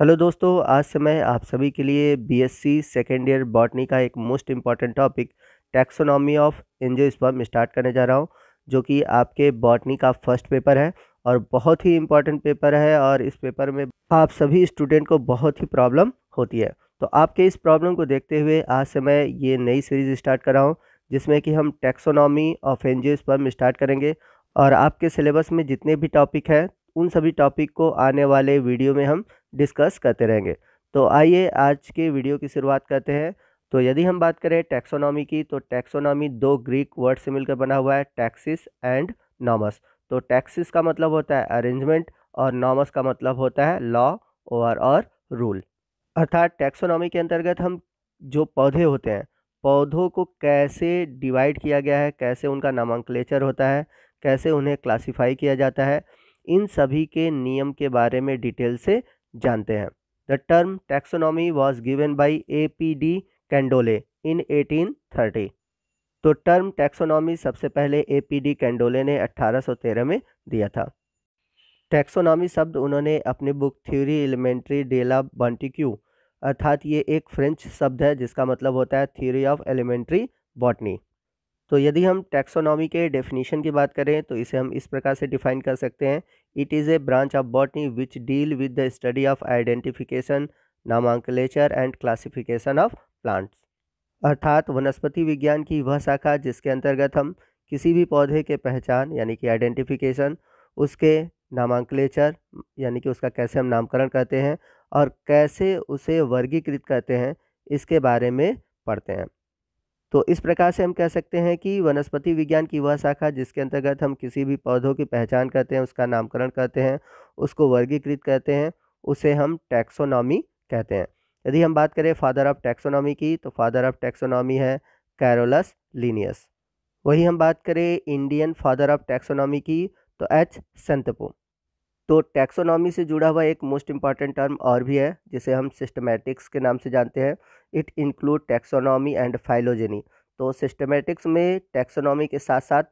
Hello दोस्तों आज से मैं आप सभी के लिए बीएससी सेकेंड ईयर बॉटनी का एक most important topic taxonomy of angiosperm start करने जा रहा हूँ जो कि आपके बॉटनी का फर्स्ट पेपर है और बहुत ही इम्पॉर्टेंट पेपर है और इस पेपर में आप सभी स्टूडेंट को बहुत ही प्रॉब्लम होती है तो आपके इस प्रॉब्लम को देखते हुए आज से मैं ये नई सीरीज़ स्टार्ट कर रहा हूँ जिसमें कि हम टैक्सोनॉमी ऑफ एंजियोस्पर्म स्टार्ट करेंगे और आपके सिलेबस में जितने भी टॉपिक हैं उन सभी टॉपिक को आने वाले वीडियो में हम डिस्कस करते रहेंगे तो आइए आज के वीडियो की शुरुआत करते हैं तो यदि हम बात करें टैक्सोनॉमी की तो टैक्सोनॉमी दो ग्रीक वर्ड से मिलकर बना हुआ है टैक्सिस एंड नॉमस तो टैक्सिस का मतलब होता है अरेंजमेंट और नॉमस का मतलब होता है लॉ और, और रूल अर्थात टैक्सोनॉमी के अंतर्गत हम जो पौधे होते हैं पौधों को कैसे डिवाइड किया गया है कैसे उनका नामांकलेचर होता है कैसे उन्हें क्लासीफाई किया जाता है इन सभी के नियम के बारे में डिटेल से जानते हैं the term taxonomy was given by A P D Candolle in eighteen thirty तो टर्म टैक्सोनॉमी सबसे पहले ए पी डी कैंडोले ने अट्ठारह सौ तेरह में दिया था टैक्सोनॉमी शब्द उन्होंने अपनी बुक थ्योरी एलिमेंट्री डेला बॉन्टिक्यू अर्थात ये एक फ्रेंच शब्द है जिसका मतलब होता है थ्योरी ऑफ एलिमेंट्री बॉटनी तो यदि हम टैक्सोनॉमी के डेफिनेशन की बात करें तो इसे हम इस प्रकार से डिफाइन कर सकते हैं It is a branch of botany which deal with the study of identification, nomenclature and classification of plants. अर्थात वनस्पति विज्ञान की वह शाखा जिसके अंतर्गत हम किसी भी पौधे के पहचान यानी कि आइडेंटिफिकेशन उसके नामांकलेचर यानी कि उसका कैसे हम नामकरण करते हैं और कैसे उसे वर्गीकृत करते हैं इसके बारे में पढ़ते हैं तो इस प्रकार से हम कह सकते हैं कि वनस्पति विज्ञान की वह शाखा जिसके अंतर्गत हम किसी भी पौधों की पहचान करते हैं उसका नामकरण करते हैं उसको वर्गीकृत करते हैं उसे हम टैक्सोनॉमी कहते हैं यदि हम बात करें फादर ऑफ टैक्सोनॉमी की तो फादर ऑफ टैक्सोनॉमी है कैरोलस लीनियस वही हम बात करें इंडियन फादर ऑफ टैक्सोनॉमी की तो एच संतपो तो टैक्सोनॉमी से जुड़ा हुआ एक मोस्ट इम्पॉर्टेंट टर्म और भी है जिसे हम सिस्टमैटिक्स के नाम से जानते हैं it include taxonomy and phylogeny तो सिस्टमैटिक्स में टैक्सोनॉमी के साथ साथ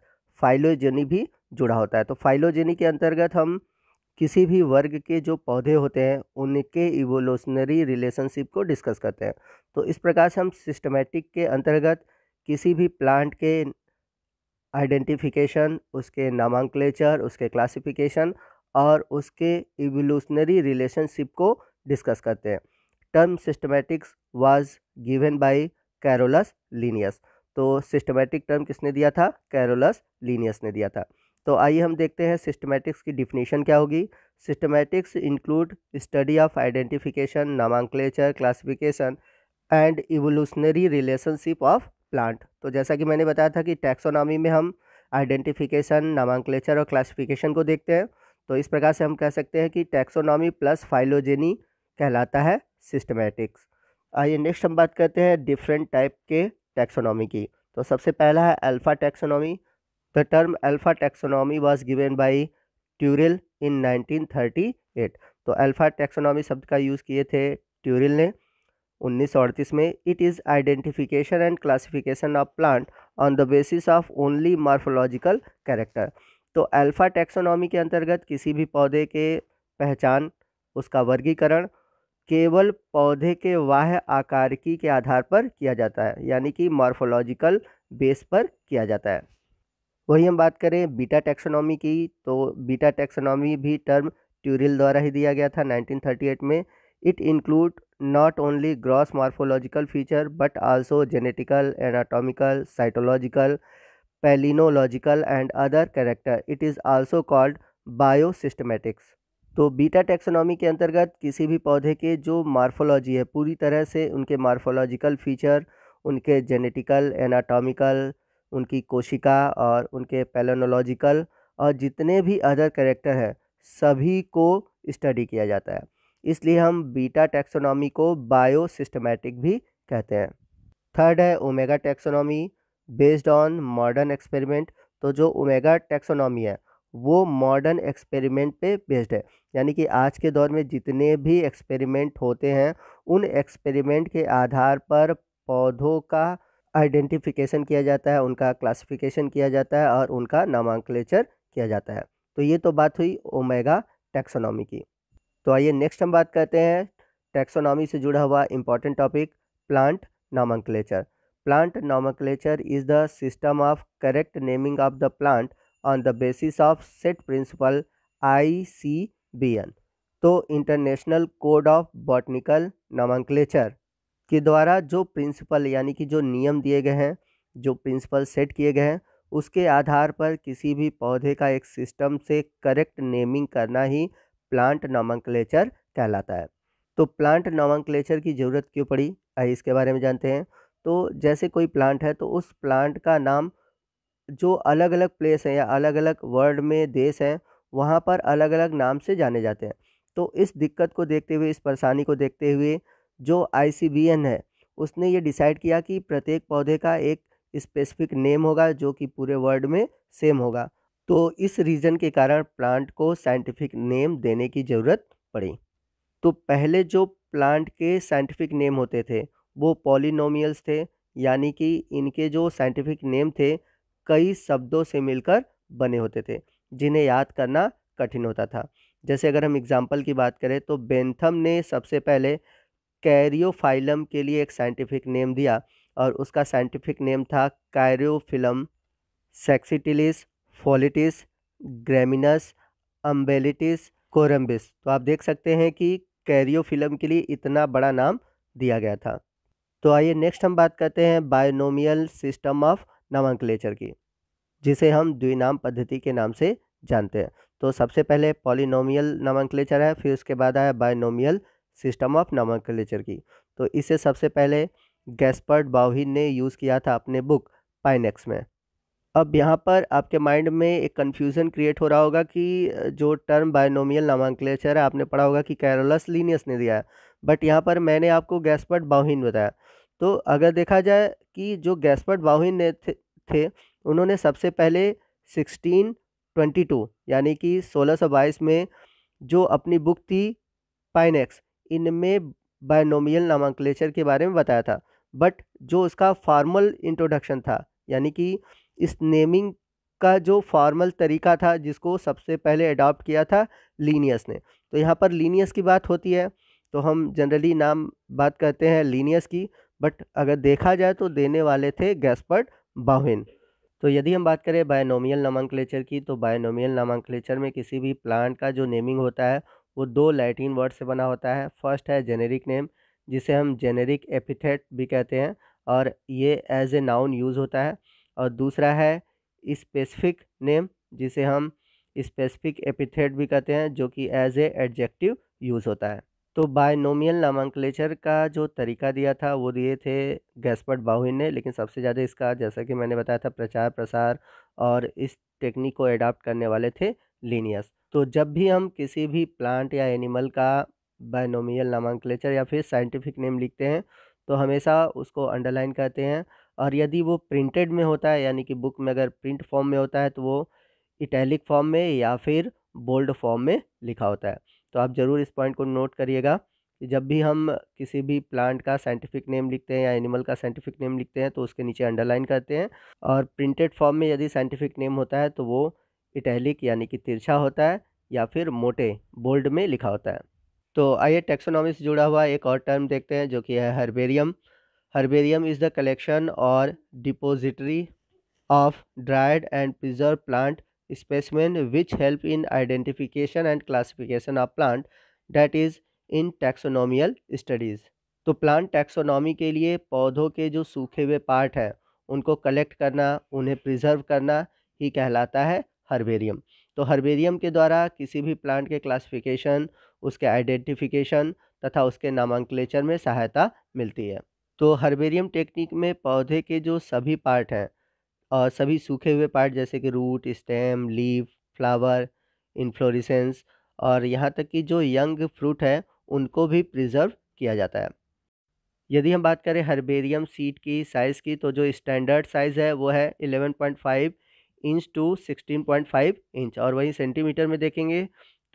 फाइलोजेनी भी जुड़ा होता है तो फाइलोजेनी के अंतर्गत हम किसी भी वर्ग के जो पौधे होते हैं उनके इवोल्यूशनरी रिलेशनशिप को डिस्कस करते हैं तो इस प्रकार से हम सिस्टमैटिक के अंतर्गत किसी भी प्लांट के आइडेंटिफिकेशन उसके नामांकलेचर उसके क्लासिफिकेशन और उसके इवोल्यूशनरी रिलेशनशिप को डिस्कस करते हैं term systematics was given by Carolus Linnaeus तो सिस्टमेटिक टर्म किसने दिया था कैरोलस लीनियस ने दिया था तो आइए हम देखते हैं सिस्टमेटिक्स की डिफिनीशन क्या होगी systematics include study of identification nomenclature classification and evolutionary relationship of plant तो जैसा कि मैंने बताया था कि टैक्सोनॉमी में हम आइडेंटिफिकेशन नामांकलेचर और क्लासिफिकेशन को देखते हैं तो इस प्रकार से हम कह सकते हैं कि टैक्सोनॉमी प्लस फाइलोजेनी कहलाता है सिस्टमेटिक्स आइए नेक्स्ट हम बात करते हैं डिफरेंट टाइप के टैक्सोनॉमी की तो सबसे पहला है alpha taxonomy the term alpha taxonomy was given by Turrill in 1938 तो अल्फ़ा टैक्सोनॉमी शब्द का यूज़ किए थे ट्यूरिल ने अड़तीस में it is identification and classification of plant on the basis of only morphological character तो अल्फ़ा टैक्सोनॉमी के अंतर्गत किसी भी पौधे के पहचान उसका वर्गीकरण केवल पौधे के वाह आकारिकी के आधार पर किया जाता है यानी कि मॉर्फोलॉजिकल बेस पर किया जाता है वही हम बात करें बीटा टैक्सोनॉमी की तो बीटा टैक्सोनॉमी भी टर्म ट्यूरिल द्वारा ही दिया गया था 1938 में it include not only gross morphological feature but also genetical anatomical cytological palynological and other character it is also called biosystematics तो बीटा टेक्सोनॉमी के अंतर्गत किसी भी पौधे के जो मार्फोलॉजी है पूरी तरह से उनके मार्फोलॉजिकल फीचर उनके जेनेटिकल एनाटॉमिकल उनकी कोशिका और उनके पेलोनोलॉजिकल और जितने भी अदर करेक्टर हैं सभी को स्टडी किया जाता है इसलिए हम बीटा टेक्सोनॉमी को बायो सिस्टमेटिक भी कहते हैं थर्ड है omega taxonomy based on modern experiment तो जो ओमेगा टेक्सोनॉमी है वो मॉडर्न एक्सपेरिमेंट पे बेस्ड है यानी कि आज के दौर में जितने भी एक्सपेरिमेंट होते हैं उन एक्सपेरिमेंट के आधार पर पौधों का आइडेंटिफिकेशन किया जाता है उनका क्लासिफिकेशन किया जाता है और उनका नामांकलेचर किया जाता है तो ये तो बात हुई ओमेगा टैक्सोनॉमी की तो आइए नेक्स्ट हम बात करते हैं टैक्सोनॉमी से जुड़ा हुआ important topic plant nomenclature Plant nomenclature is the system of correct naming of the plant on the basis of set principle ICBN. तो international code of botanical nomenclature के द्वारा जो प्रिंसिपल यानी कि जो नियम दिए गए हैं जो प्रिंसिपल सेट किए गए हैं उसके आधार पर किसी भी पौधे का एक सिस्टम से करेक्ट नेमिंग करना ही प्लांट नॉमनक्लेचर कहलाता है तो प्लांट नॉमनक्लेचर की ज़रूरत क्यों पड़ी आइए इसके बारे में जानते हैं तो जैसे कोई प्लांट है तो उस प्लांट का नाम जो अलग अलग प्लेस है या अलग अलग वर्ल्ड में देश हैं वहाँ पर अलग अलग नाम से जाने जाते हैं तो इस दिक्कत को देखते हुए इस परेशानी को देखते हुए जो आई है उसने ये डिसाइड किया कि प्रत्येक पौधे का एक स्पेसिफिक नेम होगा जो कि पूरे वर्ल्ड में सेम होगा तो इस रीज़न के कारण प्लांट को साइंटिफिक नेम देने की ज़रूरत पड़ी तो पहले जो प्लांट के साइंटिफिक नेम होते थे वो पॉलिनोमियल्स थे यानी कि इनके जो साइंटिफिक नेम थे कई शब्दों से मिलकर बने होते थे जिन्हें याद करना कठिन होता था जैसे अगर हम एग्जाम्पल की बात करें तो बेंथम ने सबसे पहले कैरियोफाइलम के लिए एक साइंटिफिक नेम दिया और उसका साइंटिफिक नेम था कैरियोफिलम सेक्सिटिलिस फोलिटिस ग्रेमिनस अम्बेलिटिस कोरम्बिस तो आप देख सकते हैं कि कैरियोफिलम के लिए इतना बड़ा नाम दिया गया था तो आइए नेक्स्ट हम बात करते हैं बायोनोमियल सिस्टम ऑफ नमंक्लेचर की जिसे हम द्विनाम पद्धति के नाम से जानते हैं तो सबसे पहले पॉलिनोमियल नमंक्लेचर है फिर उसके बाद आया बायोनोमियल सिस्टम ऑफ नामांकलेचर की तो इसे सबसे पहले गैसपर्ट बाउहिन ने यूज़ किया था अपने बुक पाइनेक्स में अब यहाँ पर आपके माइंड में एक कन्फ्यूज़न क्रिएट हो रहा होगा कि जो टर्म बायोनोमियल नामांकलेचर है आपने पढ़ा होगा कि कैरोलस लीनियस ने दिया है बट यहाँ पर मैंने आपको गैसपर्ट बाउहिन बताया तो अगर देखा जाए कि जो गैसपर्ट बाहुन ने थे, थे उन्होंने सबसे पहले 1622 यानी कि 1622 में जो अपनी बुक थी पाइनेक्स इनमें बायनोमियल नामांकलेचर के बारे में बताया था बट जो उसका फॉर्मल इंट्रोडक्शन था यानी कि इस नेमिंग का जो फॉर्मल तरीका था जिसको सबसे पहले अडॉप्ट किया था लीनियस ने तो यहाँ पर लीनियस की बात होती है तो हम जनरली नाम बात करते हैं लीनियस की बट अगर देखा जाए तो देने वाले थे गैसपर्ट बाहुइन तो यदि हम बात करें बायोनोमियल नामांकलेचर की तो बायोनोमियल नामांकलेचर में किसी भी प्लांट का जो नेमिंग होता है वो दो लैटिन वर्ड से बना होता है फर्स्ट है जेनेरिक नेम जिसे हम जेनेरिक एपिथेट भी कहते हैं और ये एज ए नाउन यूज़ होता है और दूसरा है स्पेसिफिक नेम जिसे हम स्पेसिफिक एपिथेट भी कहते हैं जो कि एज ए एडजेक्टिव यूज़ होता है तो बायनोमियल नामांकलेचर का जो तरीका दिया था वो दिए थे गैसपर्ट बाहुन ने लेकिन सबसे ज़्यादा इसका जैसा कि मैंने बताया था प्रचार प्रसार और इस टेक्निक को एडाप्ट करने वाले थे लीनियस तो जब भी हम किसी भी प्लांट या एनिमल का बायनोमियल नामांकलेचर या फिर साइंटिफिक नेम लिखते हैं तो हमेशा उसको अंडरलाइन करते हैं और यदि वो प्रिंटेड में होता है यानी कि बुक में अगर प्रिंट फॉर्म में होता है तो वो इटैलिक फॉर्म में या फिर बोल्ड फॉर्म में लिखा होता है तो आप ज़रूर इस पॉइंट को नोट करिएगा कि जब भी हम किसी भी प्लांट का साइंटिफिक नेम लिखते हैं या एनिमल का साइंटिफिक नेम लिखते हैं तो उसके नीचे अंडरलाइन करते हैं और प्रिंटेड फॉर्म में यदि साइंटिफिक नेम होता है तो वो इटैलिक यानी कि तिरछा होता है या फिर मोटे बोल्ड में लिखा होता है तो आइए टेक्सोनॉमी से जुड़ा हुआ एक और टर्म देखते हैं जो कि है herbarium herbarium is the collection और depository of dried and preserve plant specimen which help in identification and classification of plant that is in taxonomical studies तो प्लांट टैक्सोनॉमी के लिए पौधों के जो सूखे हुए पार्ट हैं उनको कलेक्ट करना उन्हें प्रिजर्व करना ही कहलाता है हर्बेरियम तो हर्बेरियम के द्वारा किसी भी प्लांट के क्लासिफिकेशन उसके आइडेंटिफिकेशन तथा उसके नामांकलेचर में सहायता मिलती है तो हर्बेरियम टेक्निक में पौधे के जो सभी पार्ट हैं और सभी सूखे हुए पार्ट जैसे कि root stem leaf flower inflorescence और यहाँ तक कि जो यंग फ्रूट है उनको भी प्रिजर्व किया जाता है यदि हम बात करें हर्बेरियम सीड की साइज़ की तो जो स्टैंडर्ड साइज़ है वो है 11.5 इंच टू 16.5 इंच और वहीं सेंटीमीटर में देखेंगे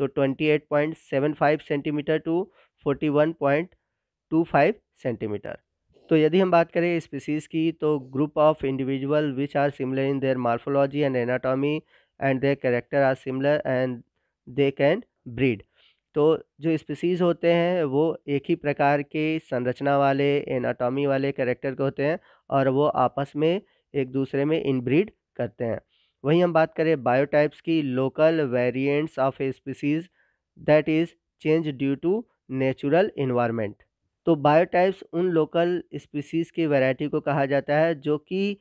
तो 28.75 सेंटीमीटर टू 41.25 सेंटीमीटर तो यदि हम बात करें स्पीसीज़ की तो group of individual which are similar in their morphology and anatomy and their character are similar and they can breed तो जो स्पीसीज़ होते हैं वो एक ही प्रकार के संरचना वाले एनाटॉमी वाले कैरेक्टर के होते हैं और वो आपस में एक दूसरे में इनब्रीड करते हैं वहीं हम बात करें बायोटाइप्स की local variants of species that is change due to natural environment तो बायोटाइप्स उन लोकल स्पीसीज़ की वैरायटी को कहा जाता है जो कि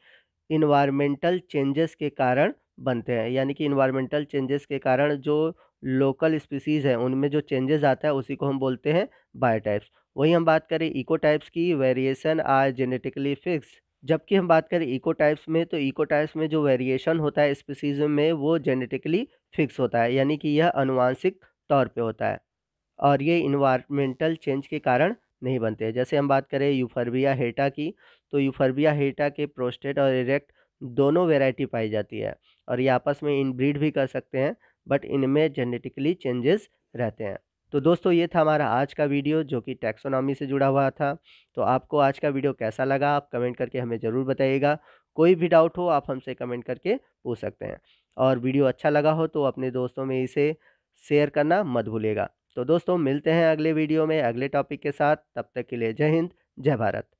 इन्वायरमेंटल चेंजेस के कारण बनते हैं यानी कि इन्वायरमेंटल चेंजेस के कारण जो लोकल स्पीसीज़ हैं उनमें जो चेंजेस आता है उसी को हम बोलते हैं बायोटाइप्स वहीं हम बात करें इको टाइप्स की वेरिएशन आर जेनेटिकली फिक्स जबकि हम बात करें इको टाइप्स में तो इको टाइप्स में जो वेरिएशन होता है स्पीसीज में वो जेनेटिकली फिक्स होता है यानी कि यह अनुवांशिक तौर पे होता है और ये इन्वायरमेंटल चेंज के कारण नहीं बनते हैं जैसे हम बात करें यूफर्बिया हेटा की तो यूफर्बिया हेटा के प्रोस्टेट और इरेक्ट दोनों वेराइटी पाई जाती है और ये आपस में इनब्रीड भी कर सकते हैं बट इनमें जेनेटिकली चेंजेस रहते हैं तो दोस्तों ये था हमारा आज का वीडियो जो कि टैक्सोनॉमी से जुड़ा हुआ था तो आपको आज का वीडियो कैसा लगा आप कमेंट करके हमें ज़रूर बताइएगा कोई भी डाउट हो आप हमसे कमेंट करके पूछ सकते हैं और वीडियो अच्छा लगा हो तो अपने दोस्तों में इसे शेयर करना मत भूलेगा तो दोस्तों मिलते हैं अगले वीडियो में अगले टॉपिक के साथ तब तक के लिए जय हिंद जय भारत